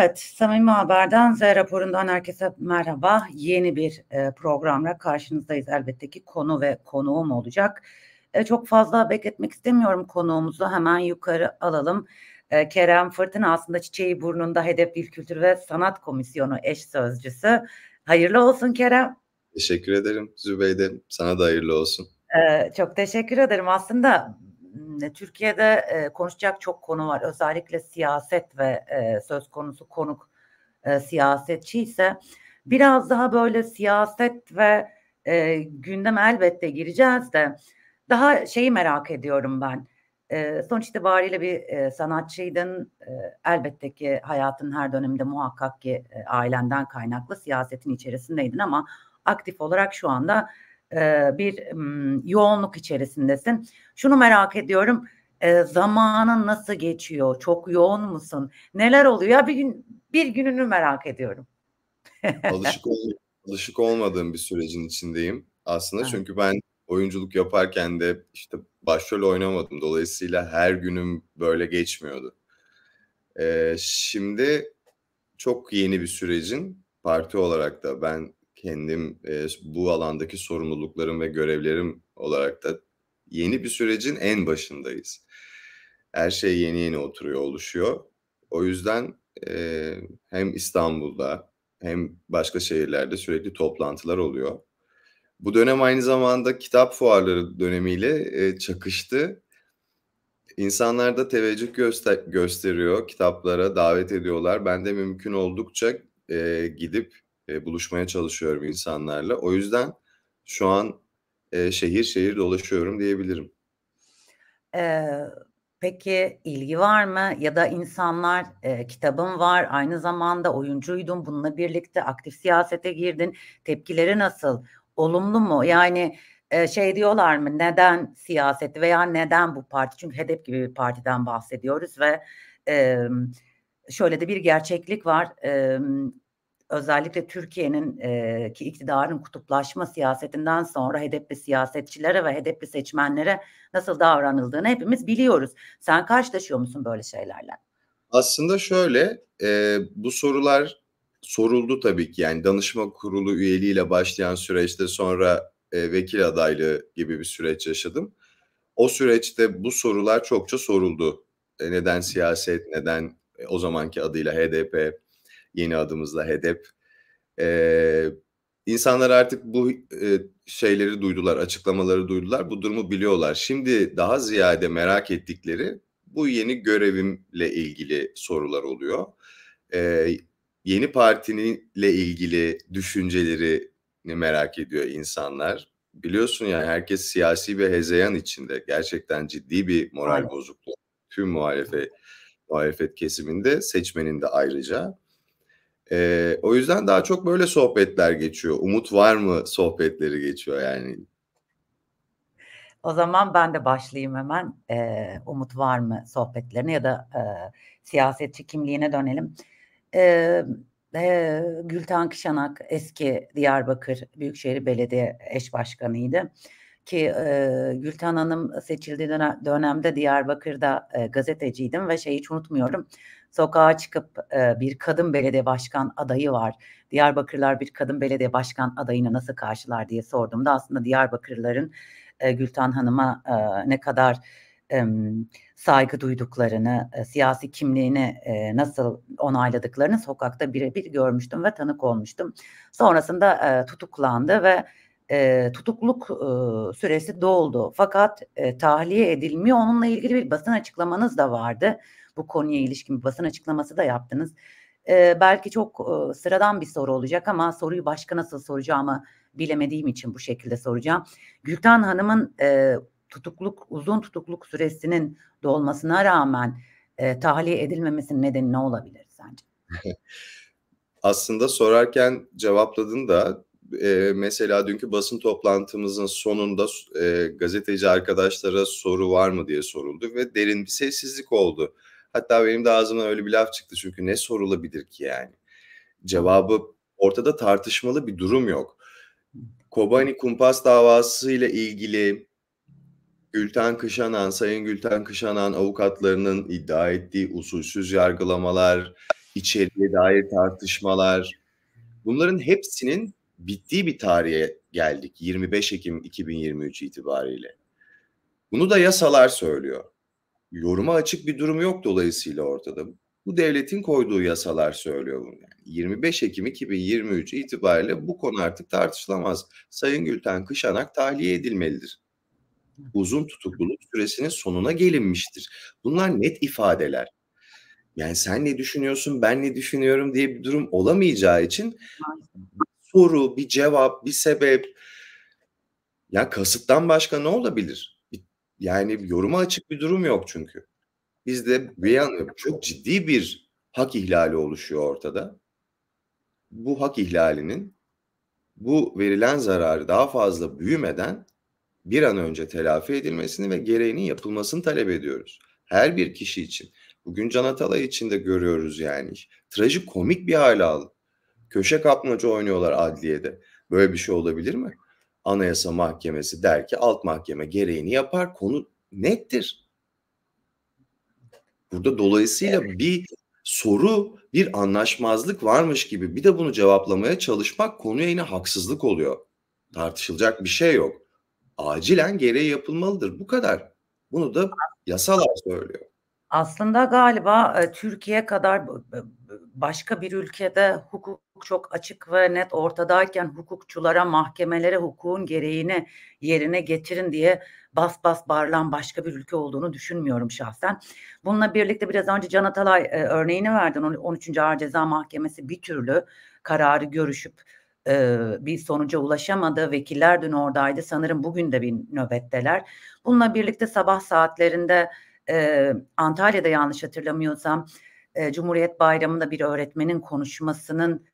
Evet, Samimi Haber'den Z raporundan herkese merhaba. Yeni bir e, programla karşınızdayız elbette ki konu ve konuğum olacak. E, çok fazla bekletmek istemiyorum konuğumuzu hemen yukarı alalım. E, Kerem Fırtın, aslında Çiçeği Burnu'nda Hedef Dil Kültür ve Sanat Komisyonu eş sözcüsü. Hayırlı olsun Kerem. Teşekkür ederim Zübeyde sana da hayırlı olsun. Ee, çok teşekkür ederim. Aslında Türkiye'de e, konuşacak çok konu var. Özellikle siyaset ve e, söz konusu konuk e, siyasetçi ise biraz daha böyle siyaset ve e, gündeme elbette gireceğiz de daha şeyi merak ediyorum ben. E, sonuç itibariyle bir e, sanatçıydın. E, elbette ki hayatın her döneminde muhakkak ki e, ailenden kaynaklı siyasetin içerisindeydin ama aktif olarak şu anda bir yoğunluk içerisindesin. Şunu merak ediyorum. zamanın nasıl geçiyor? Çok yoğun musun? Neler oluyor? Bir gün bir gününü merak ediyorum. alışık, ol, alışık olmadığım bir sürecin içindeyim aslında. Evet. Çünkü ben oyunculuk yaparken de işte başrol oynamadım. Dolayısıyla her günüm böyle geçmiyordu. Ee, şimdi çok yeni bir sürecin parti olarak da ben kendim e, bu alandaki sorumluluklarım ve görevlerim olarak da yeni bir sürecin en başındayız. Her şey yeni yeni oturuyor, oluşuyor. O yüzden e, hem İstanbul'da hem başka şehirlerde sürekli toplantılar oluyor. Bu dönem aynı zamanda kitap fuarları dönemiyle e, çakıştı. İnsanlar da teveccüh göster- gösteriyor, kitaplara davet ediyorlar. Ben de mümkün oldukça e, gidip e, buluşmaya çalışıyorum insanlarla. O yüzden şu an e, şehir şehir dolaşıyorum diyebilirim. Ee, peki ilgi var mı? Ya da insanlar e, kitabın var, aynı zamanda oyuncuydun, bununla birlikte aktif siyasete girdin. Tepkileri nasıl? Olumlu mu? Yani e, şey diyorlar mı? Neden siyaset veya neden bu parti? Çünkü HEDEP gibi bir partiden bahsediyoruz ve e, şöyle de bir gerçeklik var. E, özellikle Türkiye'nin e, ki iktidarın kutuplaşma siyasetinden sonra HDP siyasetçilere ve HDP seçmenlere nasıl davranıldığını hepimiz biliyoruz. Sen karşılaşıyor musun böyle şeylerle? Aslında şöyle e, bu sorular soruldu tabii ki yani danışma kurulu üyeliğiyle başlayan süreçte sonra e, vekil adaylığı gibi bir süreç yaşadım. O süreçte bu sorular çokça soruldu. E, neden siyaset, neden e, o zamanki adıyla HDP, yeni adımızla HEDEP. Ee, insanlar artık bu e, şeyleri duydular, açıklamaları duydular, bu durumu biliyorlar. Şimdi daha ziyade merak ettikleri bu yeni görevimle ilgili sorular oluyor. Ee, yeni partininle ilgili düşünceleri merak ediyor insanlar. Biliyorsun ya herkes siyasi bir hezeyan içinde. Gerçekten ciddi bir moral bozukluğu. Tüm muhalefet, muhalefet kesiminde, seçmenin de ayrıca. E, o yüzden daha çok böyle sohbetler geçiyor. Umut var mı sohbetleri geçiyor yani. O zaman ben de başlayayım hemen e, umut var mı sohbetlerine ya da e, siyasetçi kimliğine dönelim. E, e, Gülten Kışanak eski Diyarbakır Büyükşehir Belediye Eş Başkanı'ydı ki e, Gülten Hanım seçildiği dönemde Diyarbakır'da e, gazeteciydim ve şeyi hiç unutmuyorum. Sokağa çıkıp e, bir kadın belediye başkan adayı var. Diyarbakırlar bir kadın belediye başkan adayına nasıl karşılar diye sorduğumda aslında Diyarbakırlıların e, Gülten Hanım'a e, ne kadar e, saygı duyduklarını, e, siyasi kimliğini e, nasıl onayladıklarını sokakta birebir görmüştüm ve tanık olmuştum. Sonrasında e, tutuklandı ve e, tutukluk e, süresi doldu. Fakat e, tahliye edilmiyor. Onunla ilgili bir basın açıklamanız da vardı. Bu konuya ilişkin bir basın açıklaması da yaptınız. E, belki çok e, sıradan bir soru olacak ama soruyu başka nasıl soracağımı bilemediğim için bu şekilde soracağım. Gülten Hanım'ın e, tutukluk uzun tutukluk süresinin dolmasına rağmen e, tahliye edilmemesinin nedeni ne olabilir sence? Aslında sorarken cevapladın da e, mesela dünkü basın toplantımızın sonunda e, gazeteci arkadaşlara soru var mı diye soruldu ve derin bir sessizlik oldu. Hatta benim de ağzımdan öyle bir laf çıktı çünkü ne sorulabilir ki yani? Cevabı ortada tartışmalı bir durum yok. Kobani kumpas davası ile ilgili Gülten Kışanan, Sayın Gülten Kışanan avukatlarının iddia ettiği usulsüz yargılamalar, içeriye dair tartışmalar bunların hepsinin bittiği bir tarihe geldik 25 Ekim 2023 itibariyle. Bunu da yasalar söylüyor. Yoruma açık bir durum yok dolayısıyla ortada. Bu devletin koyduğu yasalar söylüyor bunu. Yani 25 Ekim 2023 itibariyle bu konu artık tartışılamaz. Sayın Gülten Kışanak tahliye edilmelidir. Uzun tutukluluk süresinin sonuna gelinmiştir. Bunlar net ifadeler. Yani sen ne düşünüyorsun, ben ne düşünüyorum diye bir durum olamayacağı için soru, bir cevap, bir sebep. Ya kasıttan başka ne olabilir? Yani yoruma açık bir durum yok çünkü. Bizde beyan an çok ciddi bir hak ihlali oluşuyor ortada. Bu hak ihlalinin bu verilen zararı daha fazla büyümeden bir an önce telafi edilmesini ve gereğinin yapılmasını talep ediyoruz. Her bir kişi için. Bugün Can Atalay için de görüyoruz yani. komik bir hale aldı. Köşe kapmacı oynuyorlar adliyede. Böyle bir şey olabilir mi? Anayasa Mahkemesi der ki alt mahkeme gereğini yapar. Konu nettir. Burada dolayısıyla bir soru, bir anlaşmazlık varmış gibi bir de bunu cevaplamaya çalışmak konuya yine haksızlık oluyor. Tartışılacak bir şey yok. Acilen gereği yapılmalıdır. Bu kadar. Bunu da yasalar söylüyor. Aslında galiba e, Türkiye kadar başka bir ülkede hukuk çok açık ve net ortadayken hukukçulara, mahkemelere hukukun gereğini yerine getirin diye bas bas bağırılan başka bir ülke olduğunu düşünmüyorum şahsen. Bununla birlikte biraz önce Can Atalay e, örneğini verdin. 13. Ağır Ceza Mahkemesi bir türlü kararı görüşüp e, bir sonuca ulaşamadı. Vekiller dün oradaydı. Sanırım bugün de bir nöbetteler. Bununla birlikte sabah saatlerinde e, Antalya'da yanlış hatırlamıyorsam e, Cumhuriyet Bayramı'nda bir öğretmenin konuşmasının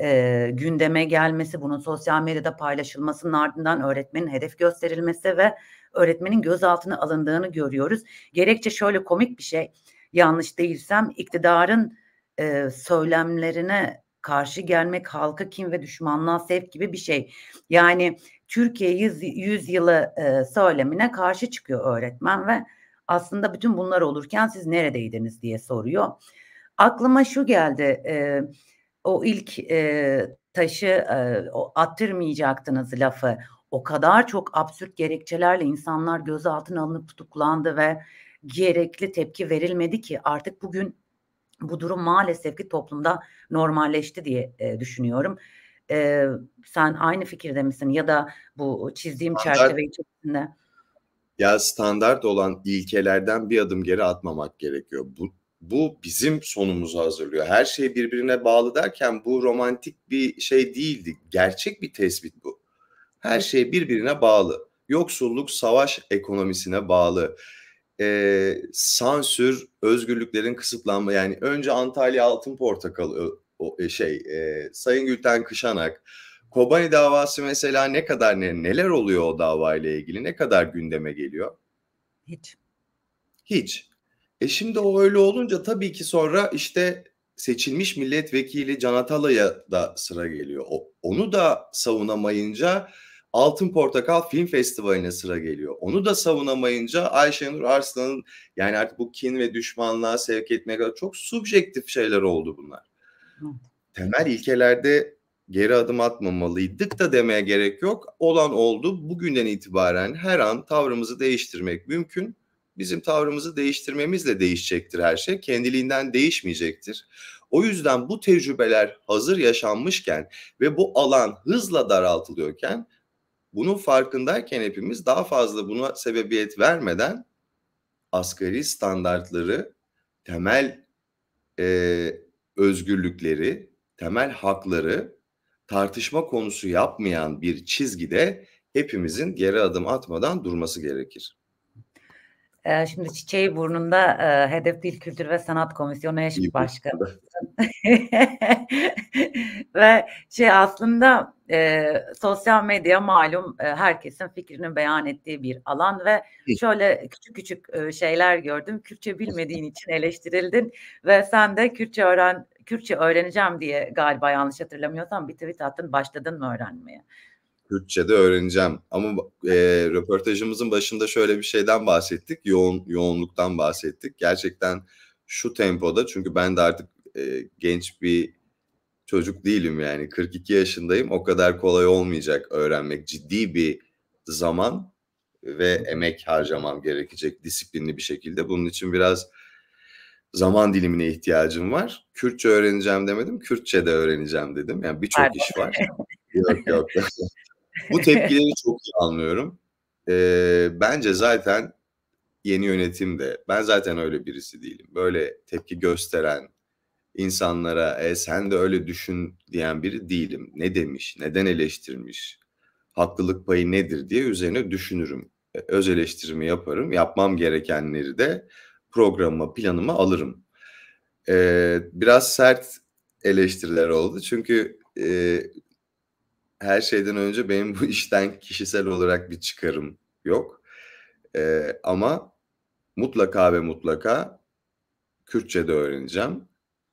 e, gündeme gelmesi, bunun sosyal medyada paylaşılmasının ardından öğretmenin hedef gösterilmesi ve öğretmenin gözaltına alındığını görüyoruz. Gerekçe şöyle komik bir şey, yanlış değilsem iktidarın e, söylemlerine karşı gelmek halkı kim ve düşmanlığa sevk gibi bir şey. Yani Türkiye 100, 100 yılı e, söylemine karşı çıkıyor öğretmen ve aslında bütün bunlar olurken siz neredeydiniz diye soruyor. Aklıma şu geldi. E, o ilk e, taşı e, attırmayacaktınız lafı o kadar çok absürt gerekçelerle insanlar gözaltına alınıp tutuklandı ve gerekli tepki verilmedi ki artık bugün bu durum maalesef ki toplumda normalleşti diye e, düşünüyorum. E, sen aynı fikirde misin ya da bu çizdiğim çerçeve içerisinde? ya standart olan ilkelerden bir adım geri atmamak gerekiyor. Bu, bu bizim sonumuzu hazırlıyor. Her şey birbirine bağlı derken bu romantik bir şey değildi. Gerçek bir tespit bu. Her şey birbirine bağlı. Yoksulluk savaş ekonomisine bağlı. Ee, sansür, özgürlüklerin kısıtlanma. Yani önce Antalya Altın Portakalı o, şey, e, Sayın Gülten Kışanak, Kobani davası mesela ne kadar ne, neler oluyor o davayla ilgili ne kadar gündeme geliyor? Hiç. Hiç. E şimdi o öyle olunca tabii ki sonra işte seçilmiş milletvekili Can Atalay'a da sıra geliyor. O, onu da savunamayınca Altın Portakal Film Festivali'ne sıra geliyor. Onu da savunamayınca Ayşenur Arslan'ın yani artık bu kin ve düşmanlığa sevk etmeye kadar çok subjektif şeyler oldu bunlar. Temel ilkelerde geri adım atmamalıydık da demeye gerek yok. Olan oldu. Bugünden itibaren her an tavrımızı değiştirmek mümkün. Bizim tavrımızı değiştirmemizle değişecektir her şey. Kendiliğinden değişmeyecektir. O yüzden bu tecrübeler hazır yaşanmışken ve bu alan hızla daraltılıyorken bunun farkındayken hepimiz daha fazla buna sebebiyet vermeden asgari standartları, temel e, özgürlükleri, temel hakları tartışma konusu yapmayan bir çizgide hepimizin geri adım atmadan durması gerekir. Ee, şimdi Çiçeği Burnu'nda e, Hedef Dil Kültür ve Sanat Komisyonu Eş Başkanı. ve şey aslında e, sosyal medya malum e, herkesin fikrini beyan ettiği bir alan ve şöyle küçük küçük e, şeyler gördüm. Kürtçe bilmediğin için eleştirildin ve sen de Kürtçe öğren Kürtçe öğreneceğim diye galiba yanlış hatırlamıyorsam bir tweet attın başladın mı öğrenmeye? Kürtçe'de öğreneceğim. Ama e, röportajımızın başında şöyle bir şeyden bahsettik. Yoğun yoğunluktan bahsettik. Gerçekten şu tempoda çünkü ben de artık e, genç bir çocuk değilim yani 42 yaşındayım. O kadar kolay olmayacak öğrenmek. Ciddi bir zaman ve emek harcamam gerekecek disiplinli bir şekilde. Bunun için biraz zaman dilimine ihtiyacım var. Kürtçe öğreneceğim demedim, Kürtçe de öğreneceğim dedim. Yani birçok iş var. yok yok. Bu tepkileri çok iyi anlıyorum. Ee, bence zaten yeni yönetim de, ben zaten öyle birisi değilim. Böyle tepki gösteren, insanlara e, sen de öyle düşün diyen biri değilim. Ne demiş, neden eleştirmiş, haklılık payı nedir diye üzerine düşünürüm. E, öz eleştirimi yaparım, yapmam gerekenleri de programıma, planıma alırım. Ee, biraz sert eleştiriler oldu. Çünkü e, her şeyden önce benim bu işten kişisel olarak bir çıkarım yok. Ee, ama mutlaka ve mutlaka Kürtçe de öğreneceğim.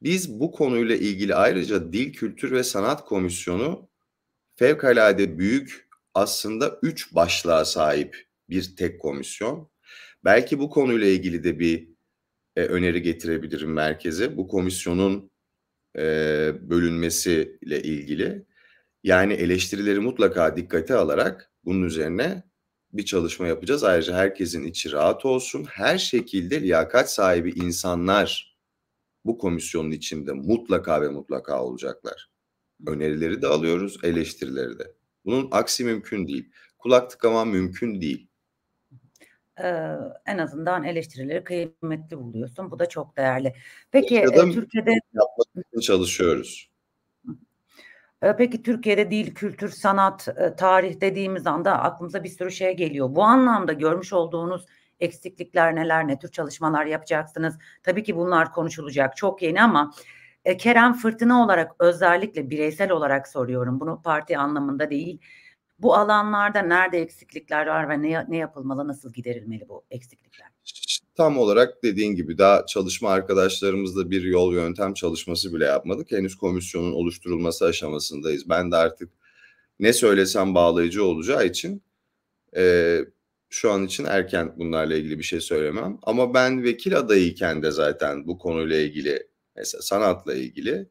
Biz bu konuyla ilgili ayrıca Dil Kültür ve Sanat Komisyonu fevkalade büyük aslında üç başlığa sahip bir tek komisyon. Belki bu konuyla ilgili de bir e, öneri getirebilirim merkeze. Bu komisyonun e, bölünmesiyle ilgili. Yani eleştirileri mutlaka dikkate alarak bunun üzerine bir çalışma yapacağız. Ayrıca herkesin içi rahat olsun. Her şekilde liyakat sahibi insanlar bu komisyonun içinde mutlaka ve mutlaka olacaklar. Önerileri de alıyoruz, eleştirileri de. Bunun aksi mümkün değil. Kulak tıkaman mümkün değil e, en azından eleştirileri kıymetli buluyorsun. Bu da çok değerli. Peki e, Türkiye'de yapmaya çalışıyoruz. E, peki Türkiye'de dil, kültür, sanat, e, tarih dediğimiz anda aklımıza bir sürü şey geliyor. Bu anlamda görmüş olduğunuz eksiklikler neler, ne tür çalışmalar yapacaksınız? Tabii ki bunlar konuşulacak. Çok yeni ama e, Kerem Fırtına olarak özellikle bireysel olarak soruyorum. Bunu parti anlamında değil bu alanlarda nerede eksiklikler var ve ne, ne yapılmalı, nasıl giderilmeli bu eksiklikler? Tam olarak dediğin gibi daha çalışma arkadaşlarımızla bir yol yöntem çalışması bile yapmadık. Henüz komisyonun oluşturulması aşamasındayız. Ben de artık ne söylesem bağlayıcı olacağı için e, şu an için erken bunlarla ilgili bir şey söylemem. Ama ben vekil adayıyken de zaten bu konuyla ilgili mesela sanatla ilgili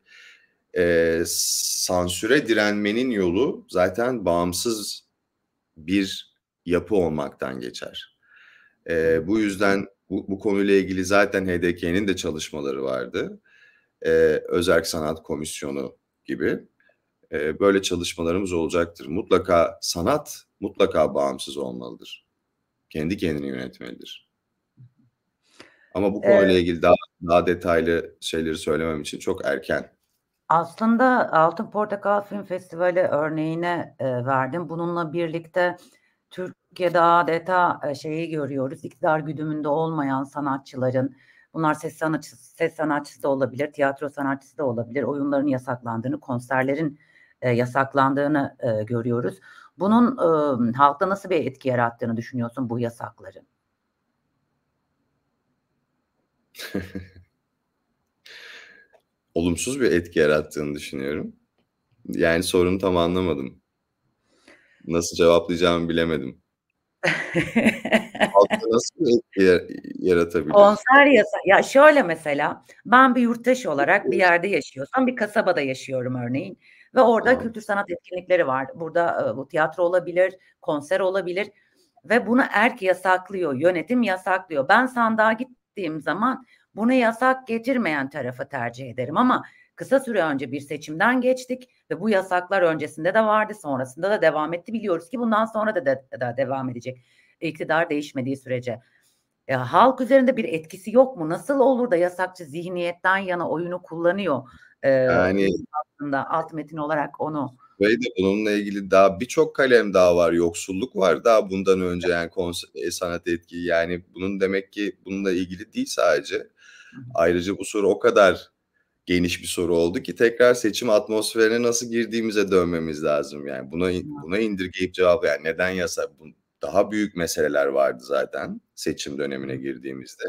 e, sansüre direnmenin yolu zaten bağımsız bir yapı olmaktan geçer. E, bu yüzden bu, bu konuyla ilgili zaten HDK'nin de çalışmaları vardı. E, Özerk Sanat Komisyonu gibi. E, böyle çalışmalarımız olacaktır. Mutlaka sanat mutlaka bağımsız olmalıdır. Kendi kendini yönetmelidir. Ama bu konuyla evet. ilgili daha daha detaylı şeyleri söylemem için çok erken. Aslında Altın Portakal Film Festivali örneğine e, verdim. Bununla birlikte Türkiye'de adeta e, şeyi görüyoruz. İktidar güdümünde olmayan sanatçıların, bunlar ses sanatçısı, ses sanatçısı da olabilir, tiyatro sanatçısı da olabilir. Oyunların yasaklandığını, konserlerin e, yasaklandığını e, görüyoruz. Bunun e, halkta nasıl bir etki yarattığını düşünüyorsun bu yasakların? olumsuz bir etki yarattığını düşünüyorum. Yani sorunu tam anlamadım. Nasıl cevaplayacağımı bilemedim. nasıl bir etki yaratabilir? Konser yasa ya şöyle mesela ben bir yurttaş olarak bir yerde yaşıyorsam bir kasabada yaşıyorum örneğin ve orada tamam. kültür sanat etkinlikleri var. Burada e, bu tiyatro olabilir, konser olabilir ve bunu erk yasaklıyor, yönetim yasaklıyor. Ben sandığa gittiğim zaman bunu yasak getirmeyen tarafı tercih ederim ama kısa süre önce bir seçimden geçtik ve bu yasaklar öncesinde de vardı sonrasında da devam etti biliyoruz ki bundan sonra da, de, da devam edecek iktidar değişmediği sürece. E, halk üzerinde bir etkisi yok mu? Nasıl olur da yasakçı zihniyetten yana oyunu kullanıyor? E, yani aslında alt metin olarak onu. Ve de bununla ilgili daha birçok kalem daha var. Yoksulluk var daha bundan önce yani konser, sanat etki yani bunun demek ki bununla ilgili değil sadece. Ayrıca bu soru o kadar geniş bir soru oldu ki tekrar seçim atmosferine nasıl girdiğimize dönmemiz lazım. Yani buna buna indirgeyip cevap yani neden yasa daha büyük meseleler vardı zaten seçim dönemine girdiğimizde.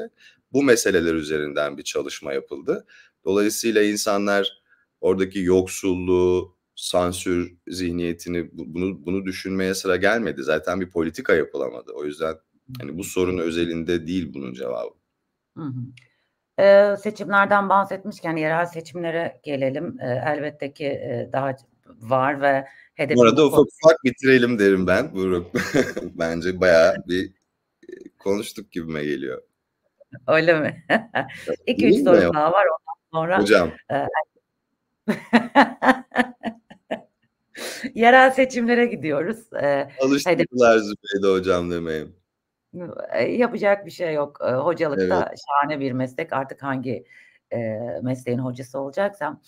Bu meseleler üzerinden bir çalışma yapıldı. Dolayısıyla insanlar oradaki yoksulluğu, sansür zihniyetini bunu bunu düşünmeye sıra gelmedi. Zaten bir politika yapılamadı. O yüzden hani bu sorun özelinde değil bunun cevabı. Hı hı. Ee, seçimlerden bahsetmişken yerel seçimlere gelelim. Ee, elbette ki e, daha var ve hedef. Bu arada ufak ufak bitirelim derim ben. Buyurun. Bence bayağı bir konuştuk gibime geliyor. Öyle mi? İki üç soru daha var ondan sonra. Hocam. yerel seçimlere gidiyoruz. Ee, Alıştırdılar Zübeyde hocam demeyim yapacak bir şey yok. Hocalık evet. da şahane bir meslek. Artık hangi e, mesleğin hocası olacaksam.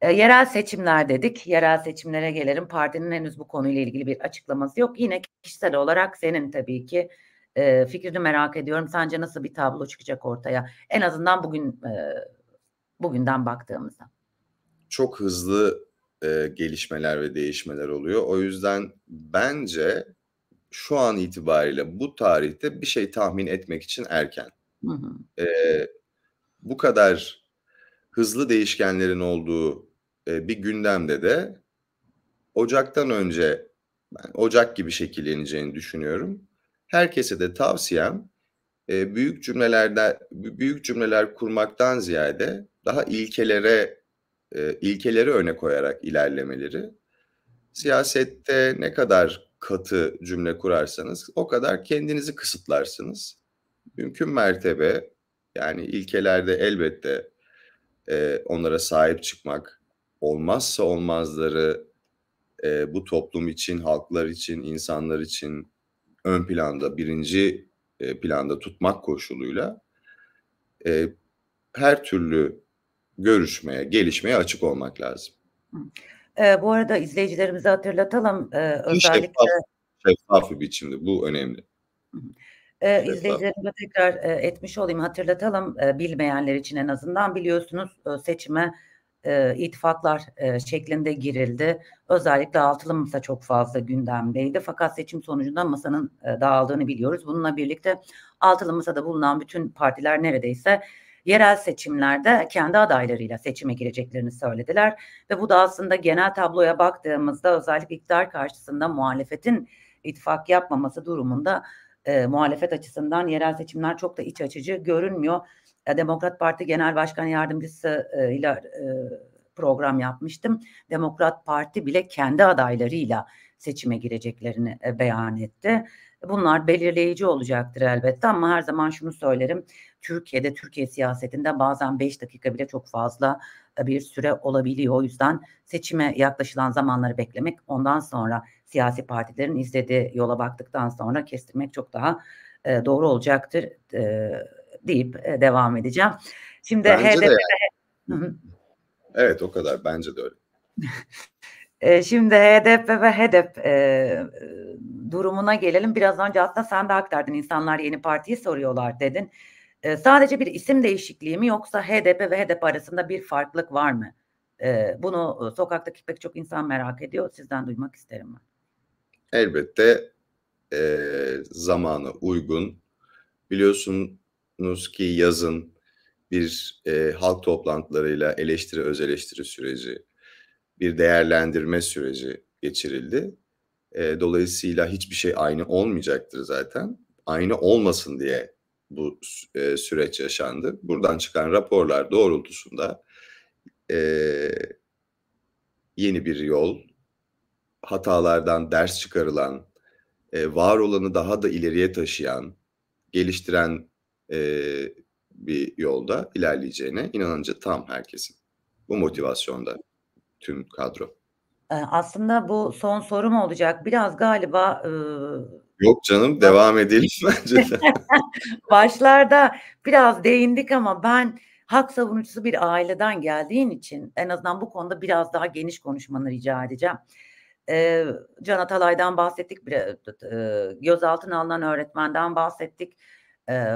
E, yerel seçimler dedik. Yerel seçimlere gelelim. Partinin henüz bu konuyla ilgili bir açıklaması yok. Yine kişisel olarak senin tabii ki e, fikrini merak ediyorum. Sence nasıl bir tablo çıkacak ortaya? En azından bugün e, bugünden baktığımızda. Çok hızlı e, gelişmeler ve değişmeler oluyor. O yüzden bence şu an itibariyle bu tarihte bir şey tahmin etmek için erken. Hı hı. E, bu kadar hızlı değişkenlerin olduğu e, bir gündemde de Ocak'tan önce ben Ocak gibi şekilleneceğini düşünüyorum. Herkese de tavsiyem e, büyük cümlelerde büyük cümleler kurmaktan ziyade daha ilkelere e, ilkeleri öne koyarak ilerlemeleri. Siyasette ne kadar katı cümle kurarsanız o kadar kendinizi kısıtlarsınız. Mümkün mertebe yani ilkelerde elbette e, onlara sahip çıkmak olmazsa olmazları e, bu toplum için, halklar için, insanlar için ön planda, birinci e, planda tutmak koşuluyla e, her türlü görüşmeye, gelişmeye açık olmak lazım. E, bu arada izleyicilerimize hatırlatalım. E, özellikle şeffaf, bir biçimde bu önemli. E, izleyicilerime tekrar e, etmiş olayım hatırlatalım e, bilmeyenler için en azından biliyorsunuz e, seçime e, ittifaklar e, şeklinde girildi. Özellikle altılı masa çok fazla gündemdeydi. Fakat seçim sonucunda masanın e, dağıldığını biliyoruz. Bununla birlikte altılı masada bulunan bütün partiler neredeyse yerel seçimlerde kendi adaylarıyla seçime gireceklerini söylediler. Ve bu da aslında genel tabloya baktığımızda özellikle iktidar karşısında muhalefetin ittifak yapmaması durumunda e, muhalefet açısından yerel seçimler çok da iç açıcı görünmüyor. E, Demokrat Parti Genel Başkan Yardımcısı e, ile e, program yapmıştım. Demokrat Parti bile kendi adaylarıyla seçime gireceklerini e, beyan etti. Bunlar belirleyici olacaktır elbette ama her zaman şunu söylerim. Türkiye'de Türkiye siyasetinde bazen 5 dakika bile çok fazla e, bir süre olabiliyor. O yüzden seçime yaklaşılan zamanları beklemek ondan sonra siyasi partilerin izlediği yola baktıktan sonra kestirmek çok daha e, doğru olacaktır e, deyip e, devam edeceğim. Şimdi Bence HDP de yani. Evet o kadar. Bence de öyle. E, şimdi HDP ve HEDEP e, durumuna gelelim. Biraz önce aslında sen de aktardın. İnsanlar yeni partiyi soruyorlar dedin. E, sadece bir isim değişikliği mi yoksa HDP ve HDP arasında bir farklılık var mı? Ee, e, bunu sokaktaki pek çok insan merak ediyor. Sizden duymak isterim ben. Elbette e, zamanı uygun. Biliyorsunuz ki yazın bir e, halk toplantılarıyla eleştiri öz eleştiri süreci, bir değerlendirme süreci geçirildi. E, dolayısıyla hiçbir şey aynı olmayacaktır zaten. Aynı olmasın diye bu e, süreç yaşandı. Buradan çıkan raporlar doğrultusunda e, yeni bir yol, hatalardan ders çıkarılan, e, var olanı daha da ileriye taşıyan, geliştiren e, bir yolda ilerleyeceğine inanınca tam herkesin. Bu motivasyonda tüm kadro. E, aslında bu son sorum olacak. Biraz galiba e, Yok canım devam edelim bence de. Başlarda biraz değindik ama ben hak savunucusu bir aileden geldiğin için en azından bu konuda biraz daha geniş konuşmanı rica edeceğim. Ee, Can Atalay'dan bahsettik, e, gözaltına alınan öğretmenden bahsettik, e,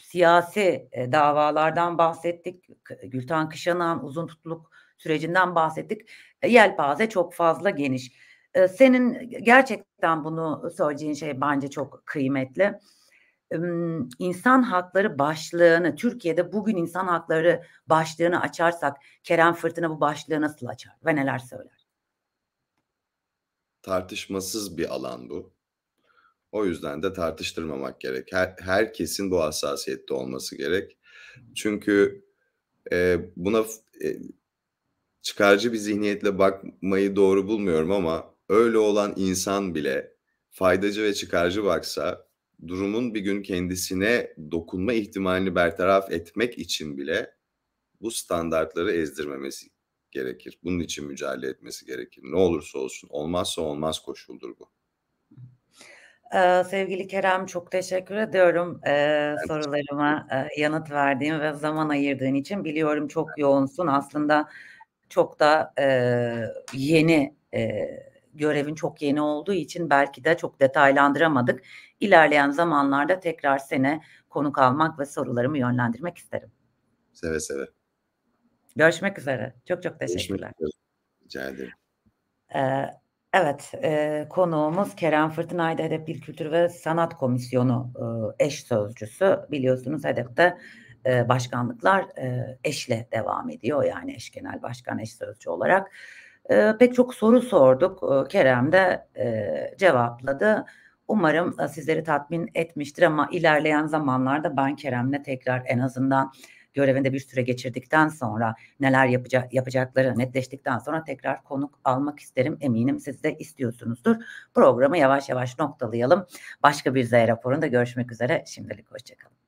siyasi e, davalardan bahsettik, Gülten Kışanan uzun tutuluk sürecinden bahsettik. E, yelpaze çok fazla geniş senin gerçekten bunu söyleyeceğin şey bence çok kıymetli. E, insan hakları başlığını Türkiye'de bugün insan hakları başlığını açarsak Kerem Fırtına bu başlığı nasıl açar ve neler söyler? Tartışmasız bir alan bu. O yüzden de tartıştırmamak gerek. Her, herkesin bu hassasiyette olması gerek. Çünkü e, buna e, çıkarcı bir zihniyetle bakmayı doğru bulmuyorum ama öyle olan insan bile faydacı ve çıkarcı baksa durumun bir gün kendisine dokunma ihtimalini bertaraf etmek için bile bu standartları ezdirmemesi gerekir. Bunun için mücadele etmesi gerekir. Ne olursa olsun olmazsa olmaz koşuldur bu. Ee, sevgili Kerem çok teşekkür ediyorum ee, evet. sorularıma e, yanıt verdiğin ve zaman ayırdığın için. Biliyorum çok yoğunsun aslında çok da e, yeni e, görevin çok yeni olduğu için belki de çok detaylandıramadık. İlerleyen zamanlarda tekrar sene konuk almak ve sorularımı yönlendirmek isterim. Seve seve. Görüşmek üzere. Çok çok teşekkürler. Rica ederim. Ee, evet, e, konuğumuz Kerem Fırtınay'da Hedef Dil Kültür ve Sanat Komisyonu e, eş sözcüsü. Biliyorsunuz Hedef'te e, başkanlıklar e, eşle devam ediyor. Yani eş genel başkan, eş sözcü olarak. E, pek çok soru sorduk. E, Kerem de e, cevapladı. Umarım e, sizleri tatmin etmiştir ama ilerleyen zamanlarda ben Kerem'le tekrar en azından görevinde bir süre geçirdikten sonra neler yapacak, yapacakları netleştikten sonra tekrar konuk almak isterim. Eminim siz de istiyorsunuzdur. Programı yavaş yavaş noktalayalım. Başka bir Z raporunda görüşmek üzere. Şimdilik hoşçakalın.